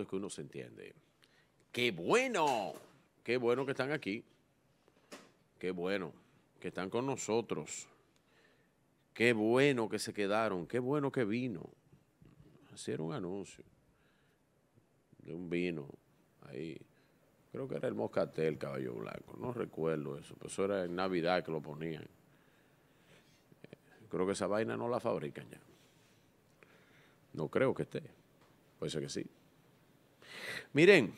es que uno se entiende. ¡Qué bueno! ¡Qué bueno que están aquí! ¡Qué bueno que están con nosotros! ¡Qué bueno que se quedaron! ¡Qué bueno que vino! Hicieron un anuncio de un vino ahí. Creo que era el Moscatel Caballo Blanco. No recuerdo eso, pero eso era en Navidad que lo ponían. Creo que esa vaina no la fabrican ya. No creo que esté. Puede ser que sí. Miren,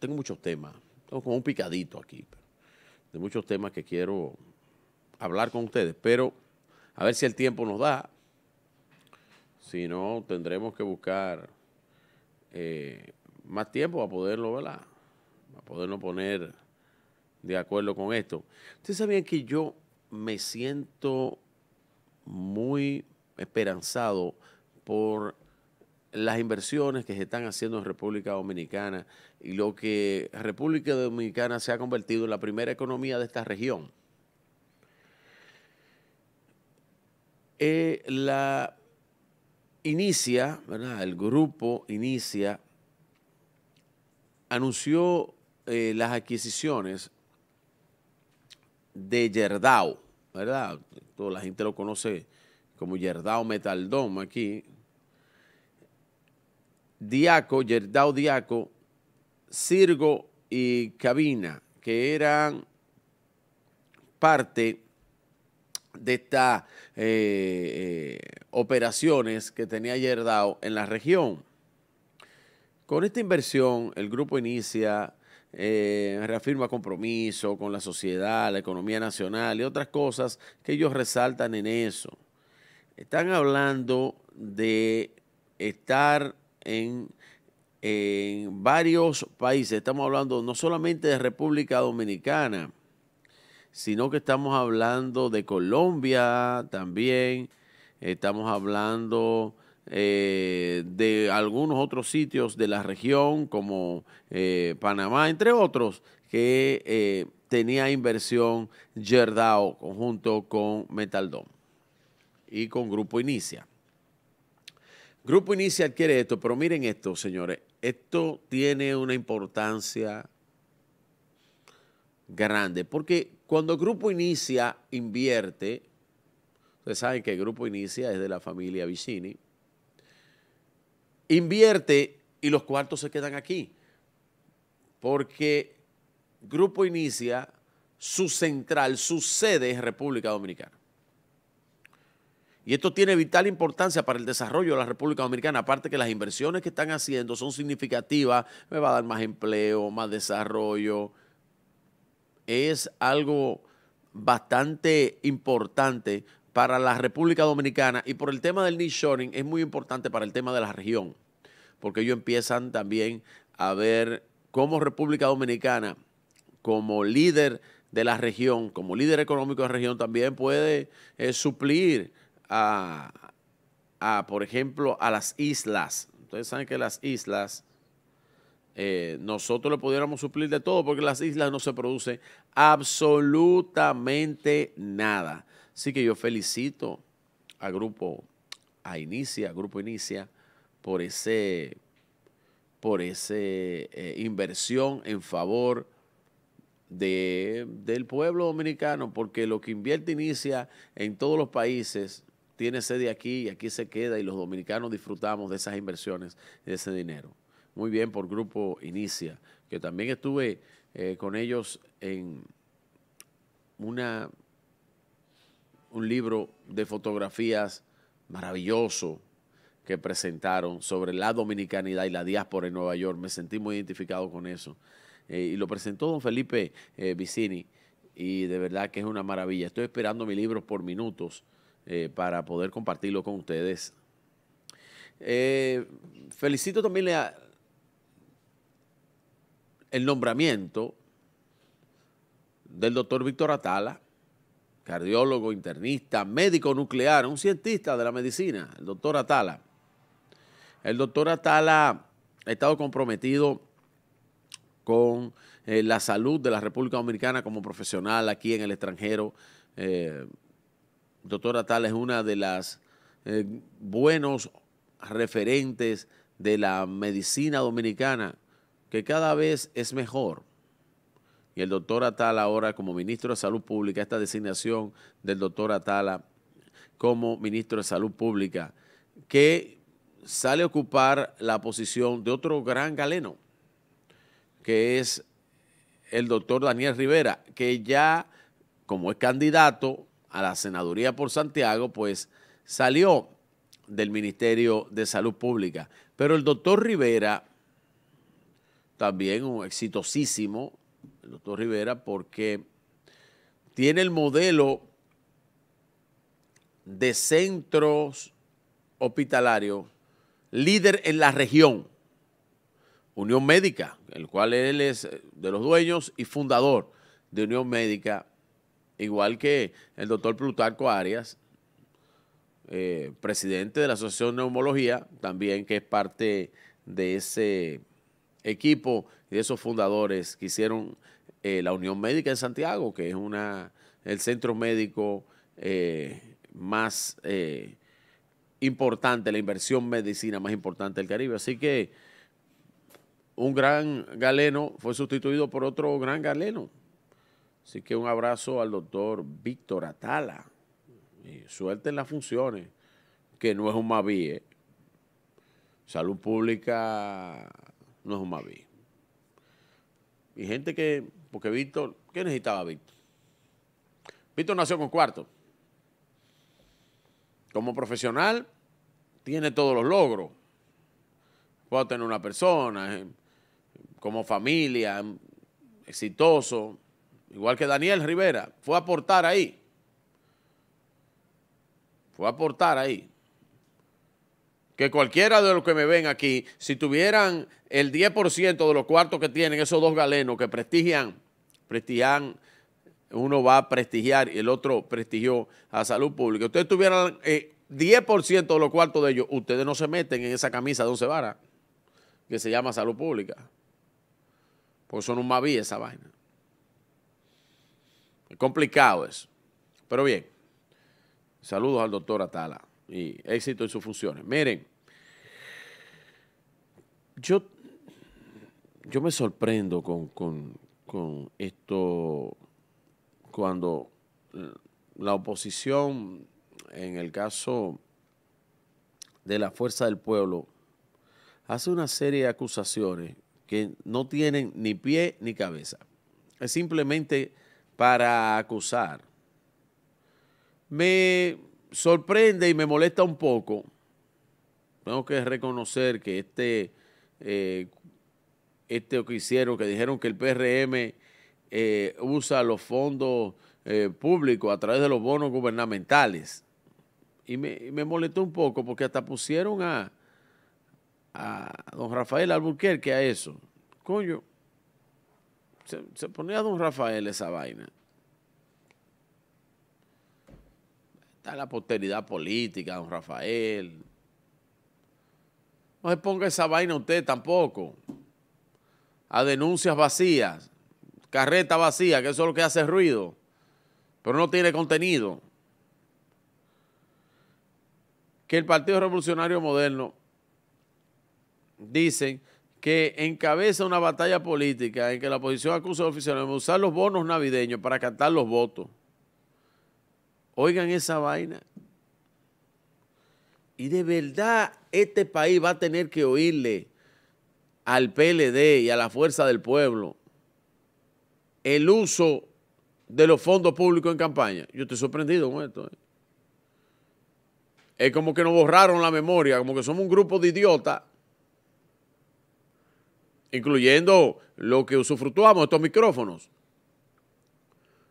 tengo muchos temas, tengo como un picadito aquí, de muchos temas que quiero hablar con ustedes, pero a ver si el tiempo nos da. Si no, tendremos que buscar eh, más tiempo para poderlo, ¿verdad? Para poderlo poner de acuerdo con esto. Ustedes sabían que yo me siento muy esperanzado por las inversiones que se están haciendo en República Dominicana y lo que República Dominicana se ha convertido en la primera economía de esta región. Eh, la inicia, ¿verdad? el grupo inicia, anunció eh, las adquisiciones de Yerdao, ¿verdad? Toda la gente lo conoce como Yerdao Metaldom aquí, Diaco, Yerdao Diaco, Sirgo y Cabina, que eran parte de estas eh, eh, operaciones que tenía Yerdao en la región. Con esta inversión, el grupo inicia, eh, reafirma compromiso con la sociedad, la economía nacional y otras cosas que ellos resaltan en eso. Están hablando de estar en, varios países. Estamos hablando no solamente de República Dominicana, sino que estamos hablando de Colombia también, estamos hablando eh, de algunos otros sitios de la región como eh, Panamá, entre otros, que eh, tenía inversión Yerdao junto con Metaldón y con Grupo Inicia. Grupo Inicia adquiere esto, pero miren esto, señores. Esto tiene una importancia grande, porque cuando Grupo Inicia invierte, ustedes saben que Grupo Inicia es de la familia Vicini, invierte y los cuartos se quedan aquí, porque Grupo Inicia, su central, su sede es República Dominicana. Y esto tiene vital importancia para el desarrollo de la República Dominicana, aparte que las inversiones que están haciendo son significativas, me va a dar más empleo, más desarrollo. Es algo bastante importante para la República Dominicana y por el tema del Shoring es muy importante para el tema de la región, porque ellos empiezan también a ver cómo República Dominicana, como líder de la región, como líder económico de la región, también puede eh, suplir a, por ejemplo, a las islas. Ustedes saben que las islas, eh, nosotros le pudiéramos suplir de todo porque las islas no se produce absolutamente nada. Así que yo felicito a Grupo a Inicia, Grupo Inicia, por ese por esa eh, inversión en favor de, del pueblo dominicano, porque lo que invierte inicia en todos los países tiene sede aquí y aquí se queda y los dominicanos disfrutamos de esas inversiones de ese dinero. Muy bien por Grupo Inicia, que también estuve eh, con ellos en una, un libro de fotografías maravilloso que presentaron sobre la dominicanidad y la diáspora en Nueva York. Me sentí muy identificado con eso. Eh, y lo presentó don Felipe eh, Vicini y de verdad que es una maravilla. Estoy esperando mi libro por minutos eh, para poder compartirlo con ustedes. Eh, felicito también el nombramiento del doctor Víctor Atala, cardiólogo, internista, médico nuclear, un cientista de la medicina, el doctor Atala. El doctor Atala ha estado comprometido con eh, la salud de la República Dominicana como profesional aquí en el extranjero doctor Atala es una de las eh, buenos referentes de la medicina dominicana, que cada vez es mejor. Y el doctor Atala ahora como ministro de Salud Pública, esta designación del doctor Atala como ministro de Salud Pública, que sale a ocupar la posición de otro gran galeno, que es el doctor Daniel Rivera, que ya como es candidato, a la senaduría por Santiago, pues salió del Ministerio de Salud Pública. Pero el doctor Rivera, también un exitosísimo, el doctor Rivera, porque tiene el modelo de centros hospitalarios líder en la región, Unión Médica, el cual él es eh, de los dueños y fundador de Unión Médica Igual que el doctor Plutarco Arias, eh, presidente de la Asociación Neumología, también que es parte de ese equipo y de esos fundadores que hicieron eh, la Unión Médica en Santiago, que es una, el centro médico eh, más importante, la inversión medicina más importante del Caribe. Así que un gran galeno fue sustituido por otro gran galeno, Así que un abrazo al doctor Víctor Atala. Y suerte en las funciones, que no es un Mavi. ¿eh? Salud pública no es un Mavi. Y gente que, porque Víctor, ¿qué necesitaba Víctor? Víctor nació con cuarto. Como profesional, tiene todos los logros. Puedo tener una persona, eh, como familia, exitoso, igual que Daniel Rivera, fue a aportar ahí. Fue a aportar ahí. Que cualquiera de los que me ven aquí, si tuvieran el 10% de los cuartos que tienen esos dos galenos que prestigian, prestigian, uno va a prestigiar y el otro prestigió a salud pública. Ustedes tuvieran el eh, 10% de los cuartos de ellos, ustedes no se meten en esa camisa de once varas que se llama salud pública. Porque son un vi esa vaina. Complicado eso. Pero bien, saludos al doctor Atala y éxito en sus funciones. Miren, yo, yo me sorprendo con, con, con esto cuando la oposición, en el caso de la Fuerza del Pueblo, hace una serie de acusaciones que no tienen ni pie ni cabeza. Es simplemente para acusar Me sorprende y me molesta un poco. Tengo que reconocer que este, eh, este que hicieron, que dijeron que el PRM eh, usa los fondos eh, públicos a través de los bonos gubernamentales. Y me, molestó un poco porque hasta pusieron a, a don Rafael Alburquerque a eso. Coño, se, se ponía Don Rafael esa vaina. Está la posteridad política, Don Rafael. No se ponga esa vaina usted tampoco. A denuncias vacías, carreta vacía, que eso es lo que hace ruido, pero no tiene contenido. Que el Partido Revolucionario Moderno dice que encabeza una batalla política en que la oposición acusa a los oficiales de usar los bonos navideños para captar los votos. Oigan esa vaina. Y de verdad este país va a tener que oírle al PLD y a la fuerza del pueblo el uso de los fondos públicos en campaña. Yo estoy sorprendido con esto. ¿eh? Es como que nos borraron la memoria, como que somos un grupo de idiotas incluyendo lo que usufructuamos estos micrófonos.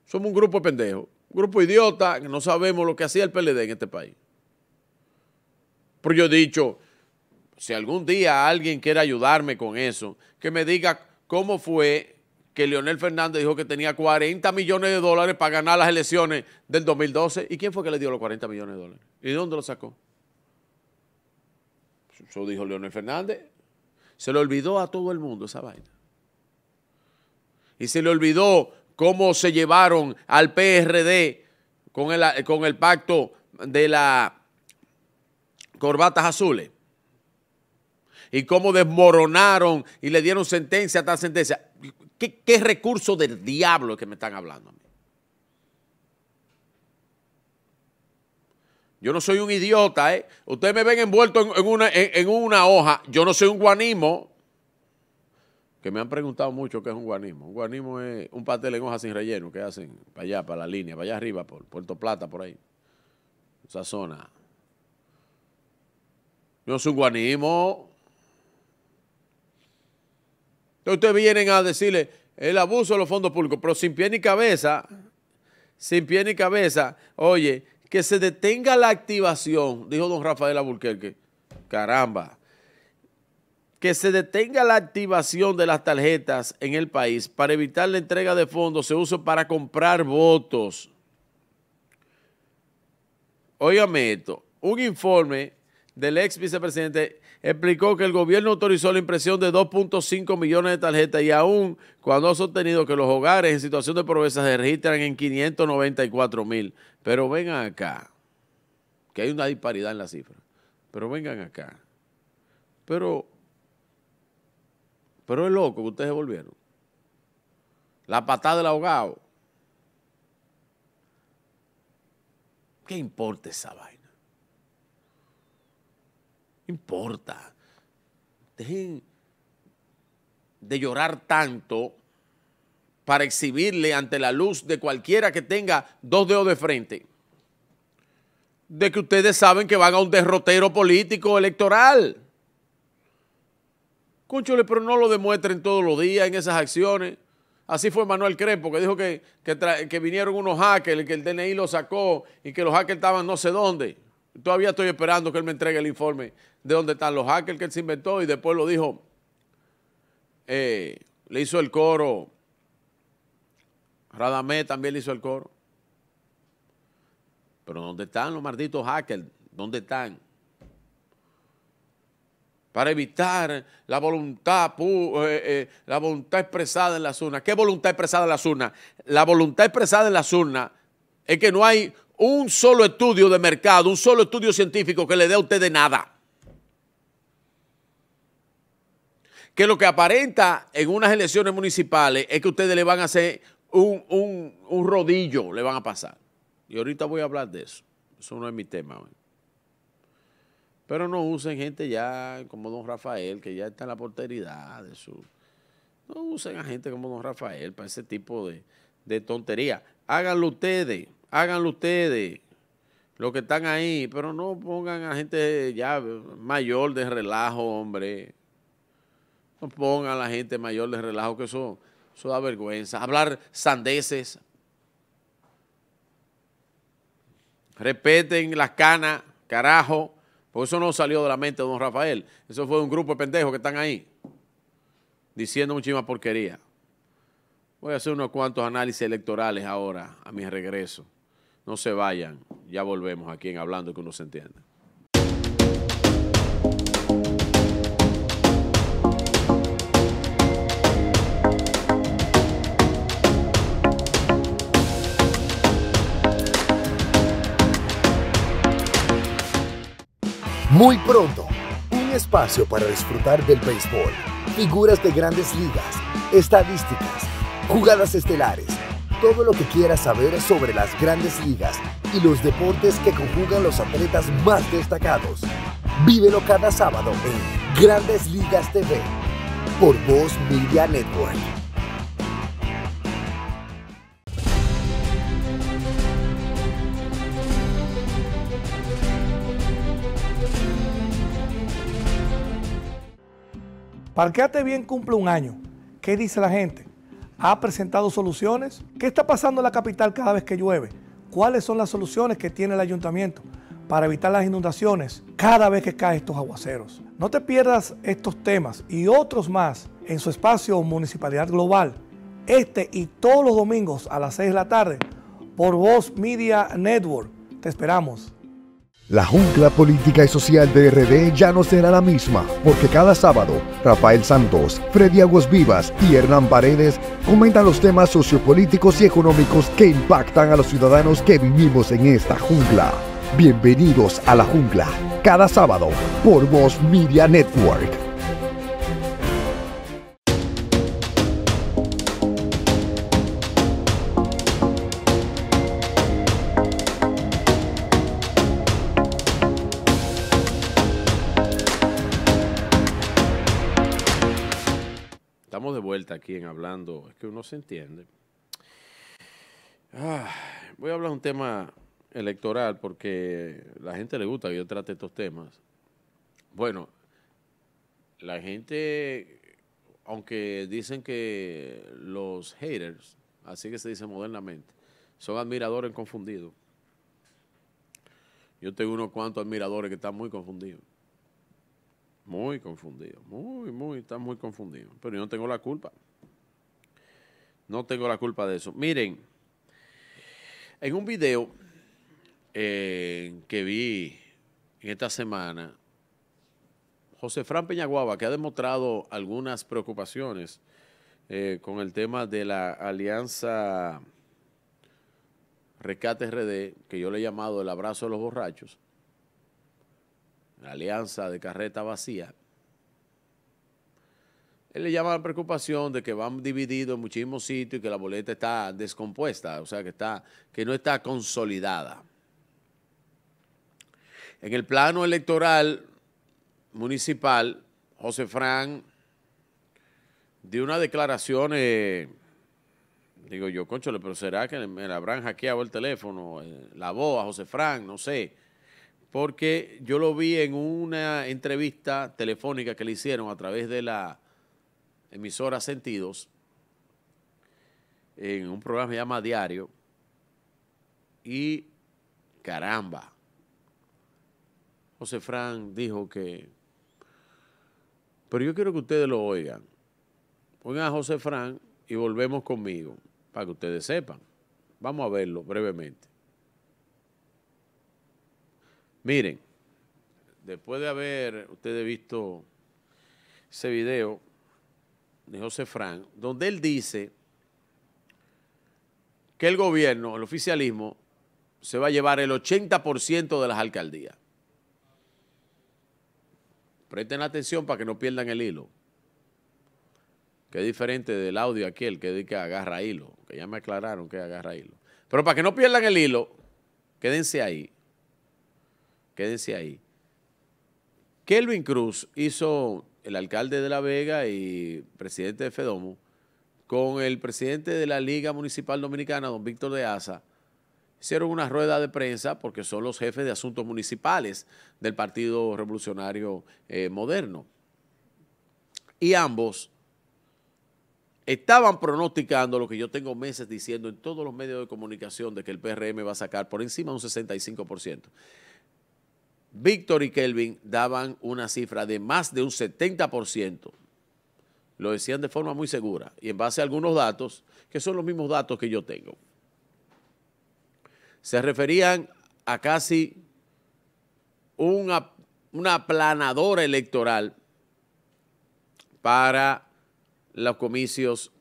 Somos un grupo de pendejos, un grupo idiota que no sabemos lo que hacía el PLD en este país. Pero yo he dicho, si algún día alguien quiere ayudarme con eso, que me diga cómo fue que Leonel Fernández dijo que tenía 40 millones de dólares para ganar las elecciones del 2012. ¿Y quién fue que le dio los 40 millones de dólares? ¿Y de dónde lo sacó? Eso dijo Leonel Fernández. Se le olvidó a todo el mundo esa vaina. Y se le olvidó cómo se llevaron al PRD con el, con el pacto de las corbatas azules. Y cómo desmoronaron y le dieron sentencia tal sentencia. ¿Qué, qué recurso del diablo es que me están hablando a mí? Yo no soy un idiota, ¿eh? Ustedes me ven envuelto en, una, hoja. Yo no soy un guanimo, Que me han preguntado mucho qué es un guanimo, Un guanimo es un pastel en hoja sin relleno que hacen para allá, para la línea, para allá arriba, por Puerto Plata, por ahí. Esa zona. Yo no soy un guanimo, Entonces ustedes vienen a decirle el abuso de los fondos públicos, pero sin pie ni cabeza, sin pie ni cabeza, oye, que se detenga la activación, dijo don Rafael Aburquerque. Caramba. Que se detenga la activación de las tarjetas en el país para evitar la entrega de fondos se usa para comprar votos. Óigame esto, un informe del ex vicepresidente explicó que el gobierno autorizó la impresión de 2.5 millones de tarjetas y aún cuando ha sostenido que los hogares en situación de pobreza se registran en 594 mil. Pero vengan acá, que hay una disparidad en la cifra. Pero vengan acá. Pero, pero es loco que ustedes se volvieron. La patada del ahogado. ¿Qué importa esa vaina? No importa. Dejen de llorar tanto para exhibirle ante la luz de cualquiera que tenga dos dedos de frente de que ustedes saben que van a un derrotero político electoral. le pero no lo demuestren todos los días en esas acciones. Así fue Manuel Crespo, que dijo que, que, vinieron unos hackers, que el DNI lo sacó y que los hackers estaban no sé dónde. Todavía estoy esperando que él me entregue el informe de dónde están los hackers que él se inventó y después lo dijo, eh, le hizo el coro, Radamé también le hizo el coro. Pero ¿dónde están los malditos hackers? ¿Dónde están? Para evitar la voluntad, eh, eh, la voluntad expresada en las urnas. ¿Qué voluntad expresada en las urnas? La voluntad expresada en las urnas es que no hay un solo estudio de mercado, un solo estudio científico que le dé a usted de nada. Que lo que aparenta en unas elecciones municipales es que ustedes le van a hacer un, rodillo, le van a pasar. Y ahorita voy a hablar de eso. Eso no es mi tema. Pero no usen gente ya como don Rafael, que ya está en la porteridad de su... No usen a gente como don Rafael para ese tipo de, de tontería. Háganlo ustedes háganlo ustedes, los que están ahí, pero no pongan a gente ya mayor de relajo, hombre. No pongan a la gente mayor de relajo, que eso, da vergüenza. Hablar sandeces. Respeten las canas, carajo, porque eso no salió de la mente de don Rafael. Eso fue un grupo de pendejos que están ahí diciendo muchísima porquería. Voy a hacer unos cuantos análisis electorales ahora a mi regreso. No se vayan, ya volvemos aquí en Hablando que uno se entienda. Muy pronto, un espacio para disfrutar del béisbol, figuras de grandes ligas, estadísticas, jugadas estelares todo lo que quieras saber sobre las grandes ligas y los deportes que conjugan los atletas más destacados. Vívelo cada sábado en Grandes Ligas TV por Voz Media Network. Parqueate bien cumple un año. ¿Qué dice la gente? ha presentado soluciones. ¿Qué está pasando en la capital cada vez que llueve? ¿Cuáles son las soluciones que tiene el ayuntamiento para evitar las inundaciones cada vez que caen estos aguaceros? No te pierdas estos temas y otros más en su espacio Municipalidad Global, este y todos los domingos a las 6 de la tarde por Voz Media Network. Te esperamos. La jungla política y social de RD ya no será la misma, porque cada sábado Rafael Santos, Freddy Aguas Vivas y Hernán Paredes comentan los temas sociopolíticos y económicos que impactan a los ciudadanos que vivimos en esta jungla. Bienvenidos a la jungla, cada sábado por Voz Media Network. aquí Hablando, es que uno se entiende. Ah, voy a hablar un tema electoral porque la gente le gusta que yo trate estos temas. Bueno, la gente, aunque dicen que los haters, así que se dice modernamente, son admiradores confundidos. Yo tengo unos cuantos admiradores que están muy confundidos. Muy confundidos, muy, muy, están muy confundidos. Pero yo no tengo la culpa. No tengo la culpa de eso. Miren, en un video eh, que vi en esta semana, José Fran Peñaguaba, que ha demostrado algunas preocupaciones eh, con el tema de la alianza Rescate RD, que yo le he llamado el abrazo de los borrachos, la alianza de carreta vacía, él le llama la preocupación de que van divididos en muchísimos sitios y que la boleta está descompuesta, o sea, que, está, que no está consolidada. En el plano electoral municipal, José Fran dio una declaración, digo yo, conchole, pero ¿será que me la habrán hackeado el teléfono, eh, la voz a José Fran? No sé. Porque yo lo vi en una entrevista telefónica que le hicieron a través de la emisora Sentidos, en un programa que se llama Diario, y caramba, José Fran dijo que, pero yo quiero que ustedes lo oigan, Pongan a José Fran y volvemos conmigo, para que ustedes sepan. Vamos a verlo brevemente. Miren, después de haber ustedes visto ese video, de José Frank, donde él dice que el gobierno, el oficialismo, se va a llevar el 80% de las alcaldías. Presten atención para que no pierdan el hilo. Que es diferente del audio aquel que dice que agarra hilo, que ya me aclararon que agarra hilo. Pero para que no pierdan el hilo, quédense ahí. Quédense ahí. Kelvin Cruz hizo el alcalde de La Vega y presidente de Fedomo, con el presidente de la Liga Municipal Dominicana, don Víctor de Asa, hicieron una rueda de prensa porque son los jefes de asuntos municipales del Partido Revolucionario eh, Moderno. Y ambos estaban pronosticando lo que yo tengo meses diciendo en todos los medios de comunicación de que el PRM va a sacar por encima un 65%. Víctor y Kelvin daban una cifra de más de un 70%. Lo decían de forma muy segura y en base a algunos datos, que son los mismos datos que yo tengo. Se referían a casi una, una aplanadora electoral para los comicios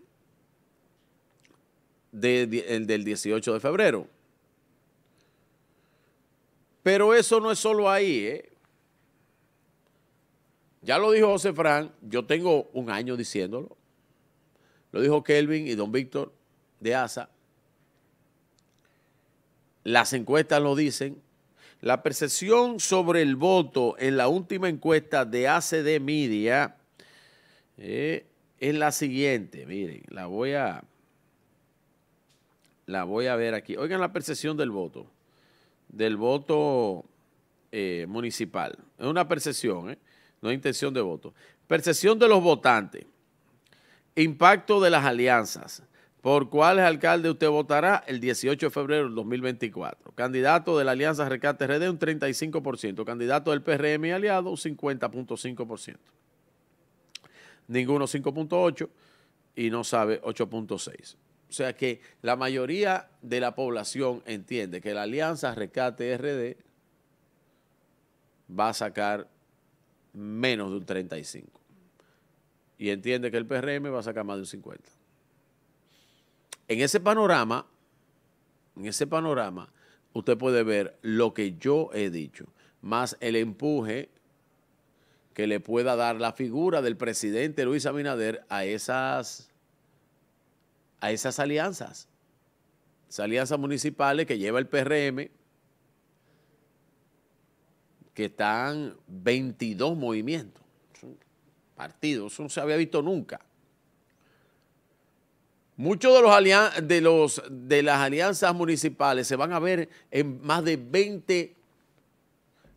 del 18 de febrero. Pero eso no es solo ahí. ¿eh? Ya lo dijo José Fran, yo tengo un año diciéndolo. Lo dijo Kelvin y don Víctor de ASA. Las encuestas lo dicen. La percepción sobre el voto en la última encuesta de ACD Media eh, es la siguiente. Miren, la voy a la voy a ver aquí. Oigan la percepción del voto del voto eh, municipal. Es una percepción, ¿eh? no intención de voto. Percepción de los votantes. Impacto de las alianzas. ¿Por cuáles alcalde usted votará el 18 de febrero del 2024? Candidato de la Alianza Rescate RD un 35%, candidato del PRM y aliado un 50.5%. Ninguno 5.8 y no sabe 8.6. O sea que la mayoría de la población entiende que la alianza Rescate RD va a sacar menos de un 35. Y entiende que el PRM va a sacar más de un 50. En ese panorama, en ese panorama, usted puede ver lo que yo he dicho, más el empuje que le pueda dar la figura del presidente Luis Abinader a esas a esas alianzas, esas alianzas municipales que lleva el PRM, que están 22 movimientos, partidos, eso no se había visto nunca. Muchos de, los de, las alianzas municipales se van a ver en más de 20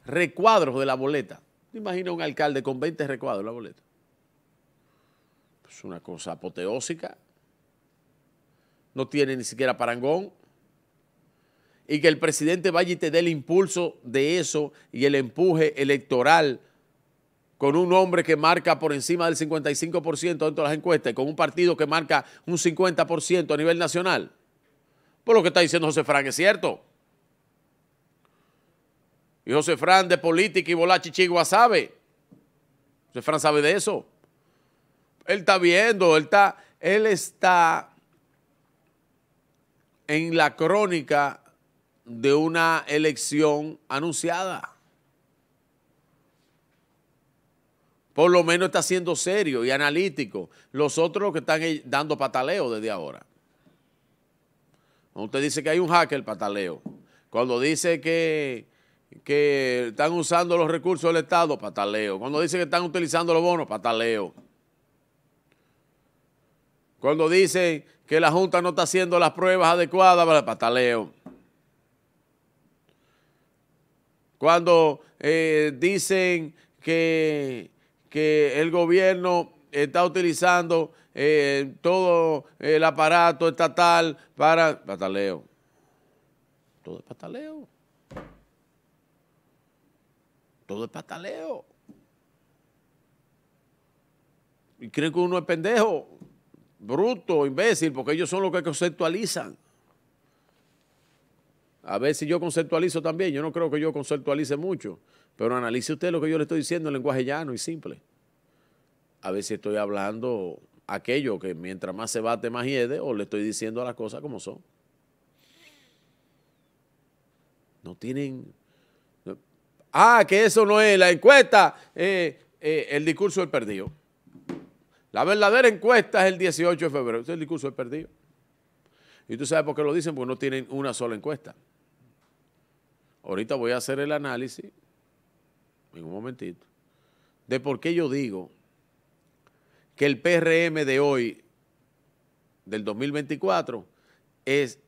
recuadros de la boleta. Imagina un alcalde con 20 recuadros de la boleta. Es una cosa apoteósica no tiene ni siquiera parangón. Y que el presidente Valle te dé el impulso de eso y el empuje electoral con un hombre que marca por encima del 55% dentro de las encuestas y con un partido que marca un 50% a nivel nacional. por lo que está diciendo José Fran es cierto. Y José Fran de política y y chichigua sabe. José Fran sabe de eso. Él está viendo, él está, él está en la crónica de una elección anunciada. Por lo menos está siendo serio y analítico. Los otros que están dando pataleo desde ahora. Cuando usted dice que hay un hacker, pataleo. Cuando dice que, que están usando los recursos del Estado, pataleo. Cuando dice que están utilizando los bonos, pataleo. Cuando dice que la Junta no está haciendo las pruebas adecuadas para el pataleo. Cuando eh, dicen que, que, el gobierno está utilizando eh, todo eh, el aparato estatal para pataleo. Todo es pataleo. Todo es pataleo. Y creen que uno es pendejo bruto, imbécil, porque ellos son los que conceptualizan. A ver si yo conceptualizo también. Yo no creo que yo conceptualice mucho, pero analice usted lo que yo le estoy diciendo en lenguaje llano y simple. A ver si estoy hablando aquello que mientras más se bate, más hiede, o le estoy diciendo las cosas como son. No tienen... Ah, que eso no es la encuesta, eh, eh, el discurso del perdido. La verdadera encuesta es el 18 de febrero. Ese discurso es perdido. Y tú sabes por qué lo dicen, porque no tienen una sola encuesta. Ahorita voy a hacer el análisis, en un momentito, de por qué yo digo que el PRM de hoy, del 2024, es,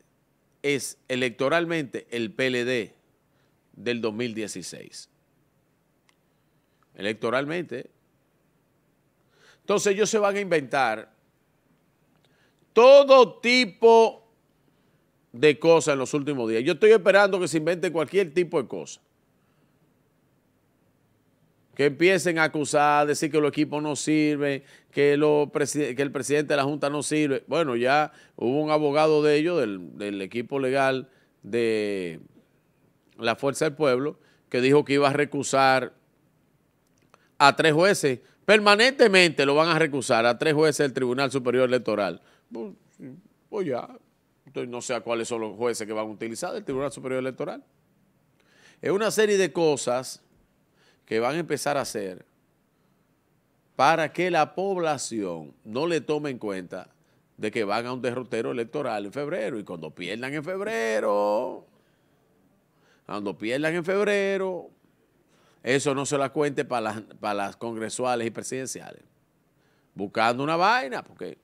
es electoralmente el PLD del 2016. Electoralmente entonces ellos se van a inventar todo tipo de cosas en los últimos días. Yo estoy esperando que se invente cualquier tipo de cosa. Que empiecen a acusar, decir que el equipo no sirve, que, el presidente de la Junta no sirve. Bueno, ya hubo un abogado de ellos, del, del equipo legal de la Fuerza del Pueblo, que dijo que iba a recusar a tres jueces Permanentemente lo van a recusar a tres jueces del Tribunal Superior Electoral. Pues, pues ya, no sé a cuáles son los jueces que van a utilizar del Tribunal Superior Electoral. Es una serie de cosas que van a empezar a hacer para que la población no le tome en cuenta de que van a un derrotero electoral en febrero. Y cuando pierdan en febrero, cuando pierdan en febrero, eso no se la cuente para las, para congresuales y presidenciales. Buscando una vaina, porque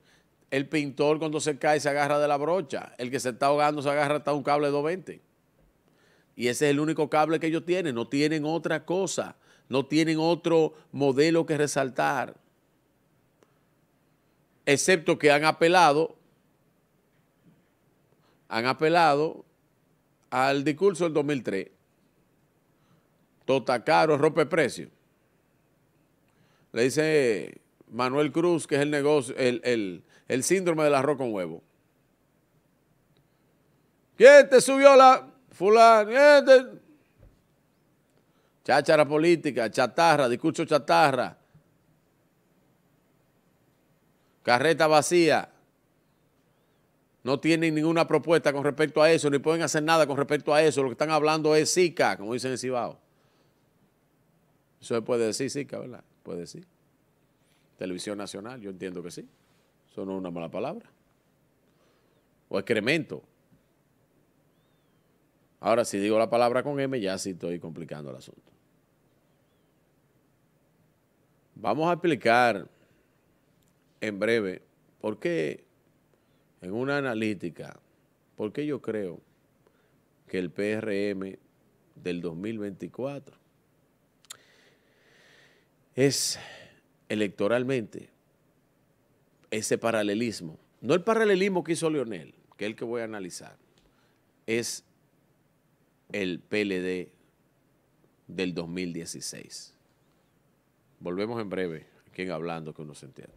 el pintor cuando se cae se agarra de la brocha, el que se está ahogando se agarra hasta un cable 220. Y ese es el único cable que ellos tienen, no tienen otra cosa, no tienen otro modelo que resaltar. Excepto que han apelado, han apelado al discurso del 2003 Totacaro rompe precio. Le dice Manuel Cruz que es el negocio, el, el, el síndrome del arroz con huevo. ¿Quién te subió la fulana? Cháchara política, chatarra, discurso chatarra. Carreta vacía. No tienen ninguna propuesta con respecto a eso, ni pueden hacer nada con respecto a eso. Lo que están hablando es Zika, como dicen en Cibao. Eso se puede decir, sí, cabrón, Puede decir. Televisión Nacional, yo entiendo que sí. Eso no es una mala palabra. O excremento. Ahora, si digo la palabra con M, ya sí estoy complicando el asunto. Vamos a explicar en breve por qué, en una analítica, por qué yo creo que el PRM del 2024 es electoralmente ese paralelismo. No el paralelismo que hizo Leonel, que es el que voy a analizar, es el PLD del 2016. Volvemos en breve, aquí Hablando, que uno se entienda.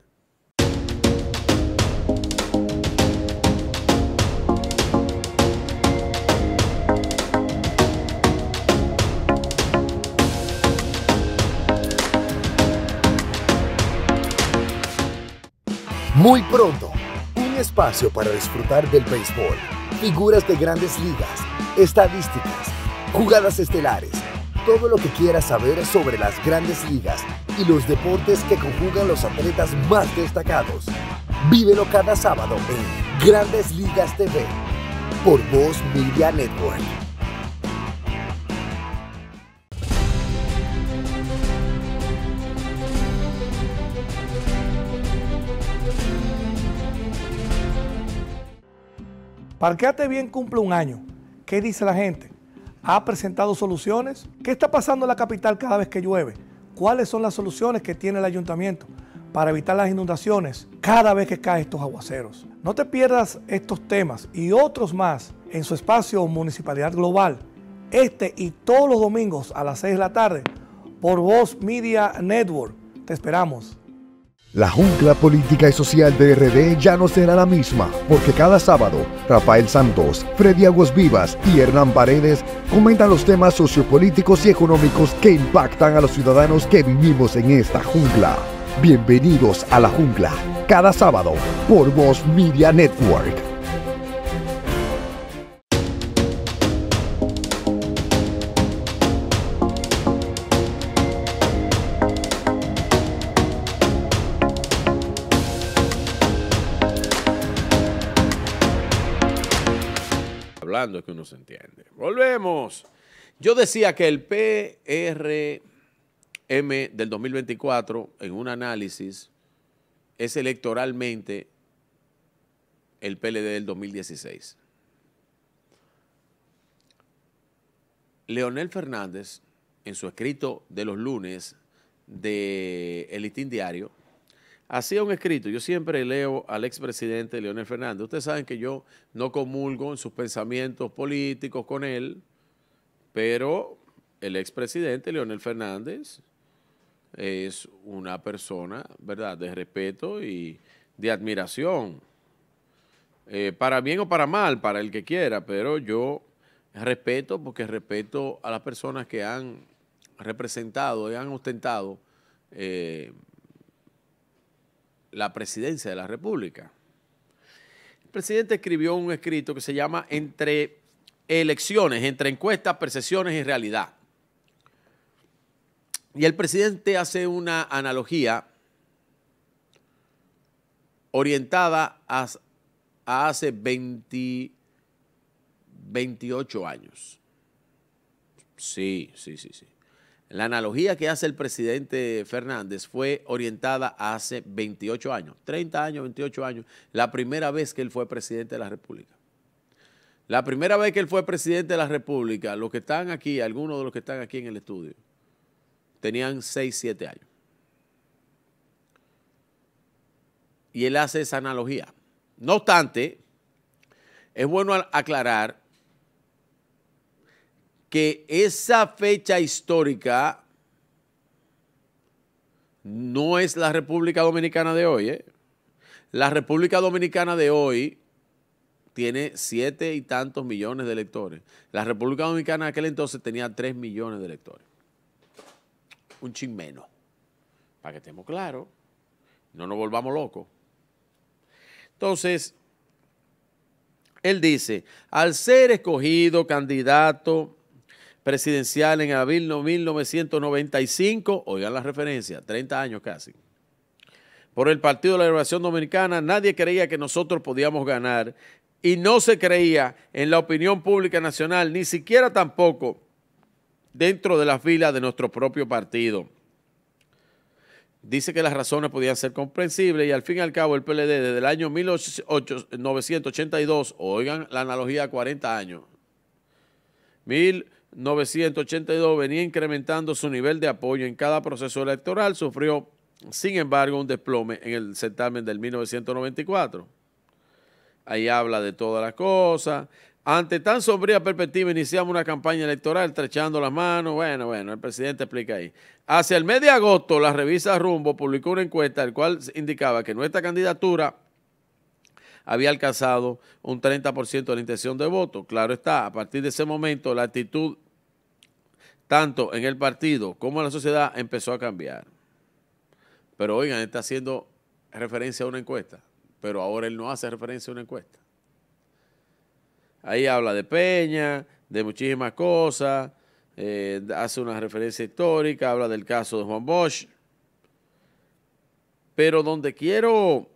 Muy pronto, un espacio para disfrutar del béisbol, figuras de grandes ligas, estadísticas, jugadas estelares, todo lo que quieras saber sobre las grandes ligas y los deportes que conjugan los atletas más destacados. Vívelo cada sábado en Grandes Ligas TV por Voz Media Network. Parqueate bien cumple un año. ¿Qué dice la gente? ¿Ha presentado soluciones? ¿Qué está pasando en la capital cada vez que llueve? ¿Cuáles son las soluciones que tiene el ayuntamiento para evitar las inundaciones cada vez que caen estos aguaceros? No te pierdas estos temas y otros más en su espacio Municipalidad Global, este y todos los domingos a las 6 de la tarde por Voz Media Network. Te esperamos. La jungla política y social de RD ya no será la misma, porque cada sábado Rafael Santos, Freddy Aguas Vivas y Hernán Paredes comentan los temas sociopolíticos y económicos que impactan a los ciudadanos que vivimos en esta jungla. Bienvenidos a la jungla, cada sábado por Voz Media Network. es que uno se entiende. Volvemos. Yo decía que el PRM del 2024, en un análisis, es electoralmente el PLD del 2016. Leonel Fernández, en su escrito de los lunes del de Listín Diario, hacía un escrito. Yo siempre leo al expresidente Leonel Fernández. Ustedes saben que yo no comulgo en sus pensamientos políticos con él, pero el expresidente Leonel Fernández es una persona, ¿verdad?, de respeto y de admiración. Eh, para bien o para mal, para el que quiera, pero yo respeto porque respeto a las personas que han representado y han ostentado eh, la presidencia de la República. El presidente escribió un escrito que se llama Entre elecciones, entre encuestas, percepciones y realidad. Y el presidente hace una analogía orientada a, hace 28 años. Sí, sí, sí, sí. La analogía que hace el presidente Fernández fue orientada hace 28 años, 30 años, 28 años, la primera vez que él fue presidente de la República. La primera vez que él fue presidente de la República, los que están aquí, algunos de los que están aquí en el estudio, tenían 6, 7 años. Y él hace esa analogía. No obstante, es bueno aclarar que esa fecha histórica no es la República Dominicana de hoy. ¿eh? La República Dominicana de hoy tiene siete y tantos millones de electores. La República Dominicana de aquel entonces tenía tres millones de electores. Un chin menos. Para que estemos claros, no nos volvamos locos. Entonces, él dice, al ser escogido candidato presidencial en abril de 1995, oigan la referencia, 30 años casi. Por el Partido de la Liberación Dominicana, nadie creía que nosotros podíamos ganar y no se creía en la opinión pública nacional, ni siquiera tampoco dentro de las filas de nuestro propio partido. Dice que las razones podían ser comprensibles y al fin y al cabo el PLD desde el año 1982, oigan la analogía 40 años, 1982 venía incrementando su nivel de apoyo en cada proceso electoral, sufrió, sin embargo, un desplome en el certamen del 1994. Ahí habla de todas las cosas. Ante tan sombría perspectiva, iniciamos una campaña electoral trechando las manos. Bueno, bueno, el presidente explica ahí. Hacia el mes de agosto, la revista Rumbo publicó una encuesta, el cual indicaba que nuestra candidatura había alcanzado un 30% de la intención de voto. Claro está, a partir de ese momento la actitud tanto en el partido como en la sociedad empezó a cambiar. Pero oigan, está haciendo referencia a una encuesta, pero ahora él no hace referencia a una encuesta. Ahí habla de Peña, de muchísimas cosas, eh, hace una referencia histórica, habla del caso de Juan Bosch. Pero donde quiero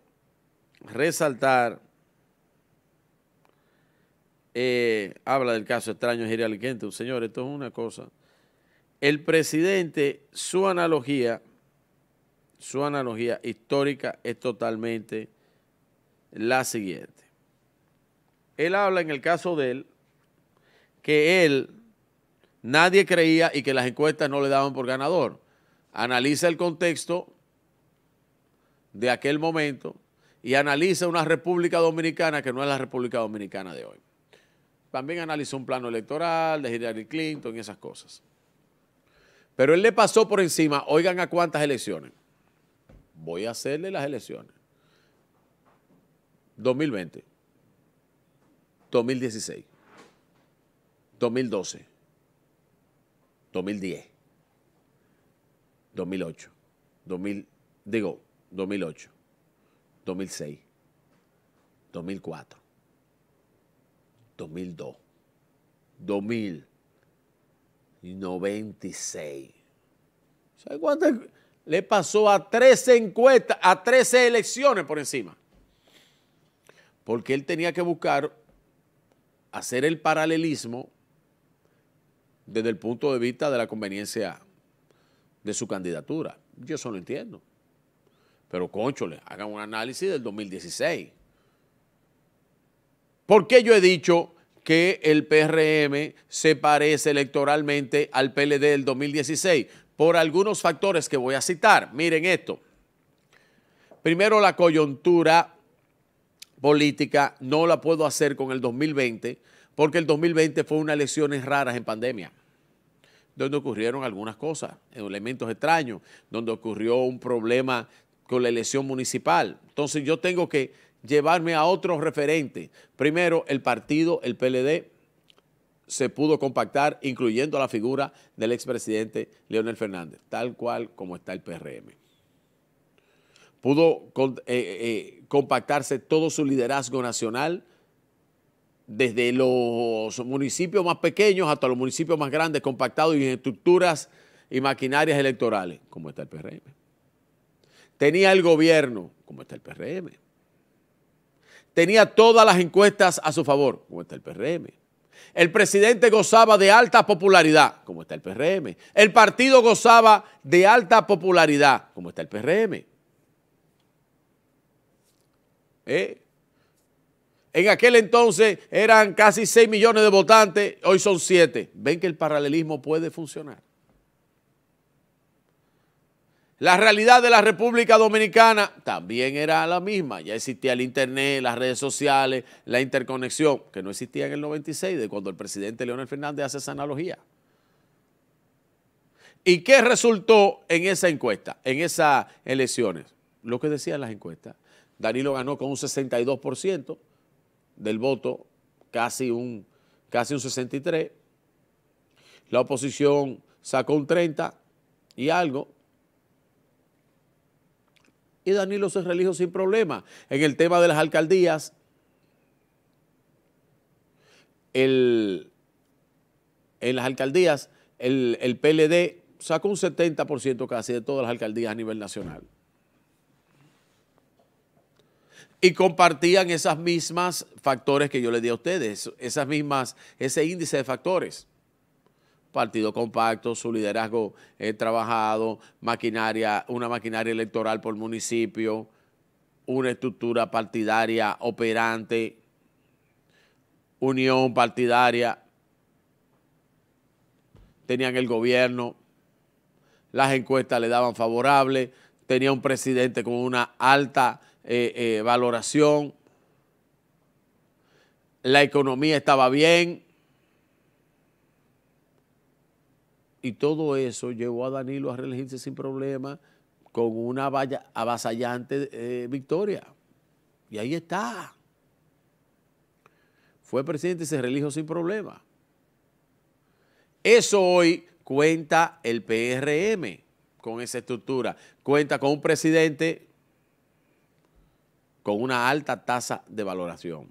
resaltar, eh, habla del caso extraño Gerial un Señor, esto es una cosa. El presidente, su analogía, su analogía histórica es totalmente la siguiente. Él habla en el caso de él que él nadie creía y que las encuestas no le daban por ganador. Analiza el contexto de aquel momento, y analiza una República Dominicana que no es la República Dominicana de hoy. También analizó un plano electoral de Hillary Clinton y esas cosas. Pero él le pasó por encima, oigan a cuántas elecciones. Voy a hacerle las elecciones. 2020, 2016, 2012, 2010, 2008, 2000, digo, 2008, 2006, 2004, 2002, 2096. ¿Sabe cuánto le pasó a 13 encuestas, a 13 elecciones por encima? Porque él tenía que buscar hacer el paralelismo desde el punto de vista de la conveniencia de su candidatura. Yo eso no entiendo. Pero conchole, hagan un análisis del 2016. ¿Por qué yo he dicho que el PRM se parece electoralmente al PLD del 2016? Por algunos factores que voy a citar. Miren esto. Primero, la coyuntura política no la puedo hacer con el 2020, porque el 2020 fue unas elecciones raras en pandemia, donde ocurrieron algunas cosas, elementos extraños, donde ocurrió un problema con la elección municipal. Entonces yo tengo que llevarme a otros referentes. Primero, el partido, el PLD, se pudo compactar, incluyendo la figura del expresidente Leonel Fernández, tal cual como está el PRM. Pudo eh, eh, eh, compactarse todo su liderazgo nacional, desde los municipios más pequeños hasta los municipios más grandes, compactados y en estructuras y maquinarias electorales, como está el PRM. Tenía el gobierno, como está el PRM. Tenía todas las encuestas a su favor, como está el PRM. El presidente gozaba de alta popularidad, como está el PRM. El partido gozaba de alta popularidad, como está el PRM. ¿Eh? En aquel entonces eran casi 6 millones de votantes, hoy son 7. Ven que el paralelismo puede funcionar. La realidad de la República Dominicana también era la misma. Ya existía el Internet, las redes sociales, la interconexión, que no existía en el 96, de cuando el presidente Leónel Fernández hace esa analogía. ¿Y qué resultó en esa encuesta, en esas elecciones? Lo que decían las encuestas. Danilo ganó con un 62% del voto, casi un, casi un 63%. La oposición sacó un 30% y algo, y Danilo se religió sin problema. En el tema de las alcaldías, el, en las alcaldías, el, el PLD sacó un 70% casi de todas las alcaldías a nivel nacional. Y compartían esas mismas factores que yo les di a ustedes, esas mismas, ese índice de factores partido compacto, su liderazgo eh, trabajado, maquinaria, una maquinaria electoral por municipio, una estructura partidaria operante, unión partidaria, tenían el gobierno, las encuestas le daban favorable, tenía un presidente con una alta eh, eh, valoración, la economía estaba bien, Y todo eso llevó a Danilo a reelegirse sin problema con una avasallante eh, victoria. Y ahí está. Fue presidente y se reeligió sin problema. Eso hoy cuenta el PRM con esa estructura. Cuenta con un presidente con una alta tasa de valoración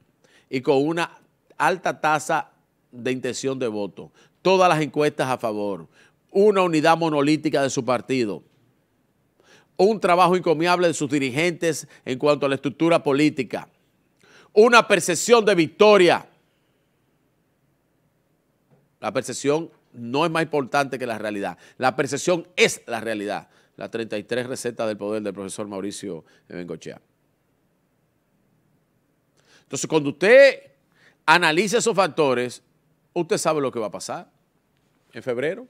y con una alta tasa de intención de voto todas las encuestas a favor, una unidad monolítica de su partido, un trabajo encomiable de sus dirigentes en cuanto a la estructura política, una percepción de victoria. La percepción no es más importante que la realidad. La percepción es la realidad. Las 33 recetas del poder del profesor Mauricio Bengochea. Entonces, cuando usted analiza esos factores, Usted sabe lo que va a pasar en febrero.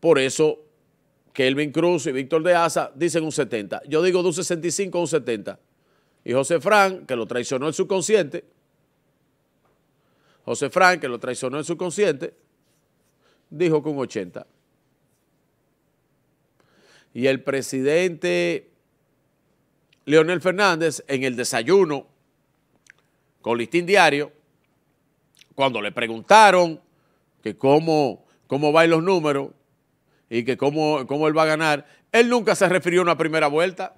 Por eso Kelvin Cruz y Víctor de Asa dicen un 70. Yo digo de un 65 a un 70. Y José Frank que lo traicionó el subconsciente, José Fran, que lo traicionó el subconsciente, dijo que un 80. Y el presidente Leonel Fernández, en el desayuno con Listín Diario, cuando le preguntaron que cómo, cómo van los números y que cómo, él va a ganar, él nunca se refirió a una primera vuelta.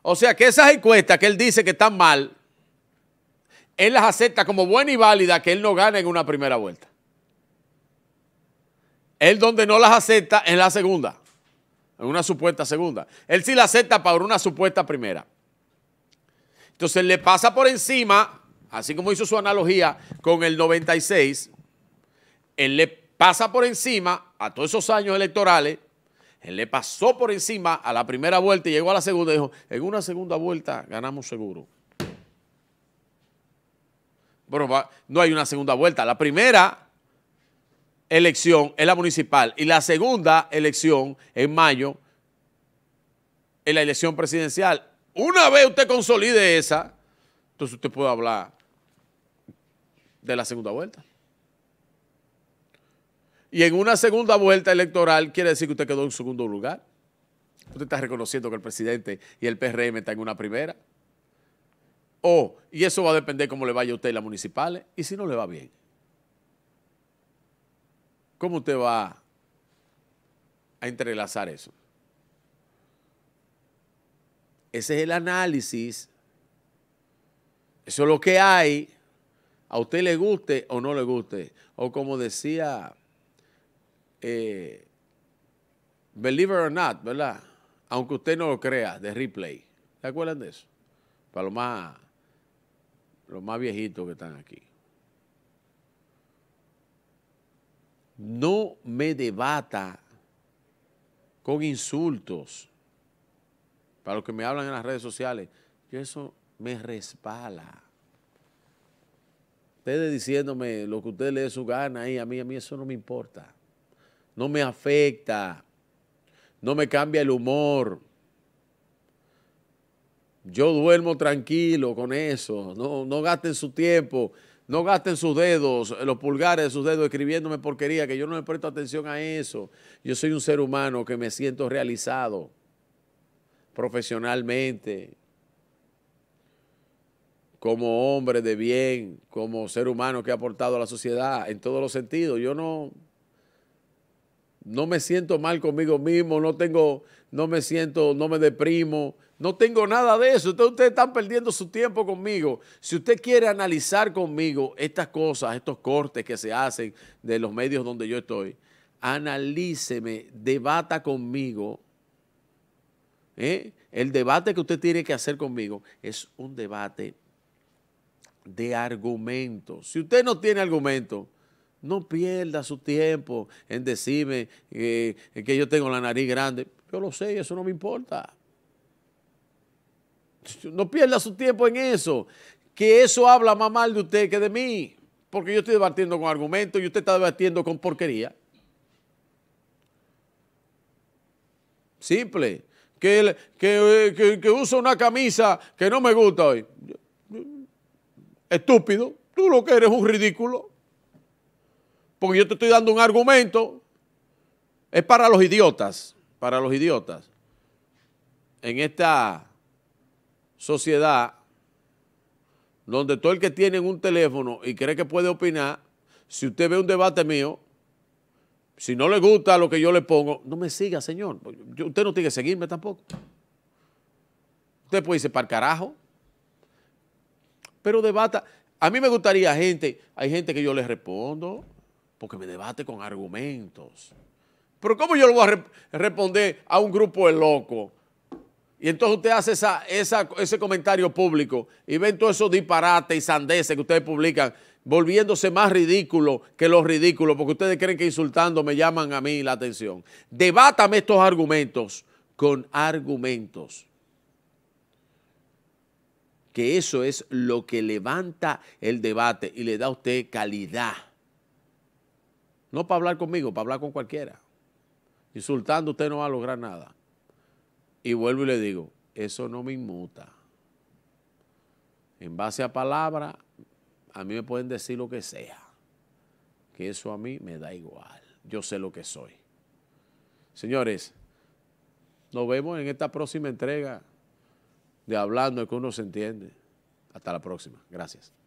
O sea que esas encuestas que él dice que están mal, él las acepta como buena y válida que él no gane en una primera vuelta. Él donde no las acepta en la segunda, en una supuesta segunda. Él sí la acepta para una supuesta primera. Entonces le pasa por encima así como hizo su analogía con el 96, él le pasa por encima a todos esos años electorales, él le pasó por encima a la primera vuelta y llegó a la segunda y dijo, en una segunda vuelta ganamos seguro. Bueno, no hay una segunda vuelta. La primera elección es la municipal y la segunda elección en mayo es la elección presidencial. Una vez usted consolide esa, entonces usted puede hablar de la segunda vuelta. Y en una segunda vuelta electoral quiere decir que usted quedó en segundo lugar. Usted está reconociendo que el presidente y el PRM están en una primera. O, y eso va a depender cómo le vaya a usted en las municipales, y si no le va bien. ¿Cómo usted va a entrelazar eso? Ese es el análisis. Eso es lo que hay a usted le guste o no le guste. O como decía, eh, believe it or not, ¿verdad? Aunque usted no lo crea, de replay. ¿Se acuerdan de eso? Para los más, más viejitos que están aquí. No me debata con insultos. Para los que me hablan en las redes sociales, yo eso me respala. Ustedes diciéndome lo que usted le dé su gana y a mí, a mí eso no me importa. No me afecta. No me cambia el humor. Yo duermo tranquilo con eso. No, gasten su tiempo. No gasten sus dedos, los pulgares de sus dedos escribiéndome porquería, que yo no le presto atención a eso. Yo soy un ser humano que me siento realizado profesionalmente, como hombre de bien, como ser humano que ha aportado a la sociedad en todos los sentidos. Yo no, no me siento mal conmigo mismo, no tengo, no me siento, no me deprimo, no tengo nada de eso. ustedes están perdiendo su tiempo conmigo. Si usted quiere analizar conmigo estas cosas, estos cortes que se hacen de los medios donde yo estoy, analíceme, debata conmigo. ¿eh? El debate que usted tiene que hacer conmigo es un debate de argumentos. Si usted no tiene argumento, no pierda su tiempo en decirme eh, que yo tengo la nariz grande. Yo lo sé, eso no me importa. No pierda su tiempo en eso, que eso habla más mal de usted que de mí, porque yo estoy debatiendo con argumentos y usted está debatiendo con porquería. Simple. Que, que, que, una camisa que no me gusta hoy estúpido, tú lo que eres un ridículo. Porque yo te estoy dando un argumento, es para los idiotas, para los idiotas. En esta sociedad donde todo el que tiene un teléfono y cree que puede opinar, si usted ve un debate mío, si no le gusta lo que yo le pongo, no me siga, señor. usted no tiene que seguirme tampoco. Usted puede irse para el carajo pero debata. A mí me gustaría gente, hay gente que yo les respondo porque me debate con argumentos. Pero ¿cómo yo lo voy a responder a un grupo de locos? Y entonces usted hace esa, ese comentario público y ven todos esos disparates y sandeces que ustedes publican, volviéndose más ridículo que los ridículos, porque ustedes creen que insultando me llaman a mí la atención. Debátame estos argumentos con argumentos que eso es lo que levanta el debate y le da a usted calidad. No para hablar conmigo, para hablar con cualquiera. Insultando usted no va a lograr nada. Y vuelvo y le digo, eso no me inmuta. En base a palabra, a mí me pueden decir lo que sea. Que eso a mí me da igual. Yo sé lo que soy. Señores, nos vemos en esta próxima entrega de hablando que uno se entiende. Hasta la próxima. Gracias.